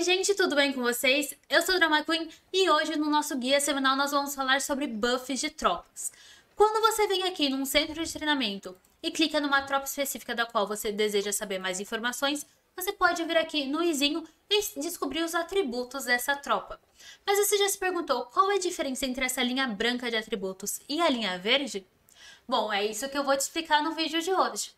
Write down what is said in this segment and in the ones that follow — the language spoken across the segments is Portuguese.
Oi, gente, tudo bem com vocês? Eu sou a Drama Queen e hoje no nosso guia semanal nós vamos falar sobre buffs de tropas. Quando você vem aqui num centro de treinamento e clica numa tropa específica da qual você deseja saber mais informações, você pode vir aqui no izinho e descobrir os atributos dessa tropa. Mas você já se perguntou qual é a diferença entre essa linha branca de atributos e a linha verde? Bom, é isso que eu vou te explicar no vídeo de hoje.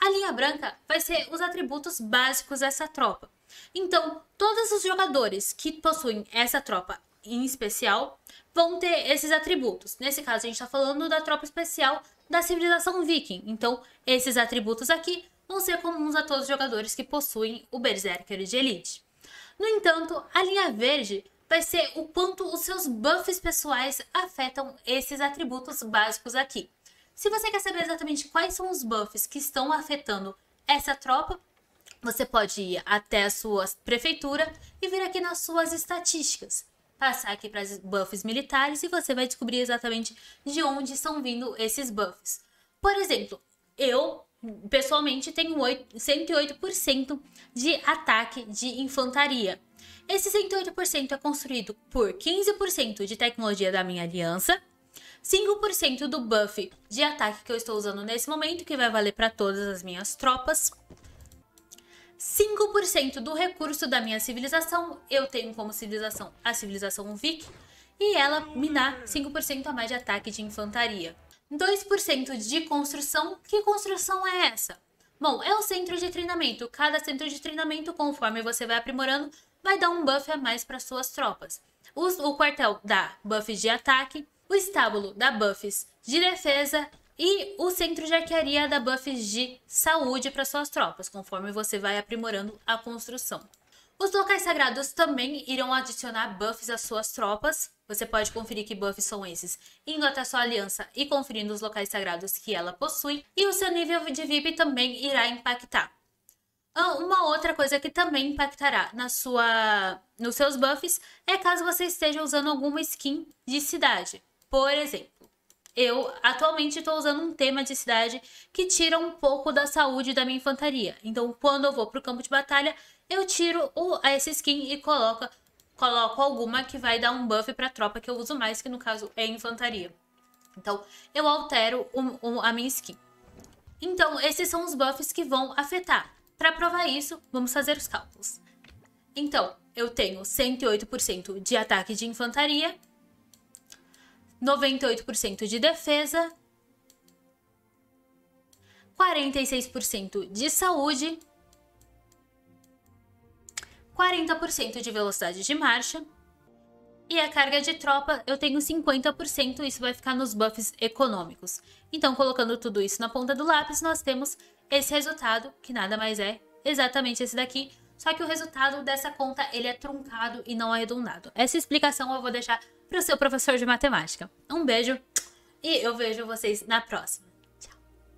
A linha branca vai ser os atributos básicos dessa tropa. Então, todos os jogadores que possuem essa tropa em especial vão ter esses atributos. Nesse caso, a gente está falando da tropa especial da civilização viking. Então, esses atributos aqui vão ser comuns a todos os jogadores que possuem o Berserker de Elite. No entanto, a linha verde vai ser o quanto os seus buffs pessoais afetam esses atributos básicos aqui. Se você quer saber exatamente quais são os buffs que estão afetando essa tropa, você pode ir até a sua prefeitura e vir aqui nas suas estatísticas. Passar aqui para os buffs militares e você vai descobrir exatamente de onde estão vindo esses buffs. Por exemplo, eu pessoalmente tenho 8, 108% de ataque de infantaria. Esse 108% é construído por 15% de tecnologia da minha aliança, 5% do buff de ataque que eu estou usando nesse momento, que vai valer para todas as minhas tropas. 5% do recurso da minha civilização, eu tenho como civilização a civilização Vic, e ela me dá 5% a mais de ataque de infantaria. 2% de construção, que construção é essa? Bom, é o centro de treinamento, cada centro de treinamento, conforme você vai aprimorando, vai dar um buff a mais para suas tropas. O, o quartel dá buff de ataque, o estábulo da Buffs de defesa e o centro de arquearia da Buffs de saúde para suas tropas, conforme você vai aprimorando a construção. Os locais sagrados também irão adicionar buffs às suas tropas. Você pode conferir que buffs são esses indo até sua aliança e conferindo os locais sagrados que ela possui. E o seu nível de VIP também irá impactar. Ah, uma outra coisa que também impactará na sua, nos seus buffs é caso você esteja usando alguma skin de cidade. Por exemplo, eu atualmente estou usando um tema de cidade que tira um pouco da saúde da minha infantaria. Então, quando eu vou para o campo de batalha, eu tiro o, essa skin e coloco, coloco alguma que vai dar um buff para a tropa que eu uso mais, que no caso é infantaria. Então, eu altero a minha skin. Então, esses são os buffs que vão afetar. Para provar isso, vamos fazer os cálculos. Então, eu tenho 108% de ataque de infantaria 98% de defesa, 46% de saúde, 40% de velocidade de marcha. E a carga de tropa eu tenho 50%, isso vai ficar nos buffs econômicos. Então, colocando tudo isso na ponta do lápis, nós temos esse resultado, que nada mais é exatamente esse daqui, só que o resultado dessa conta ele é truncado e não arredondado. É Essa explicação eu vou deixar para o seu professor de matemática. Um beijo e eu vejo vocês na próxima.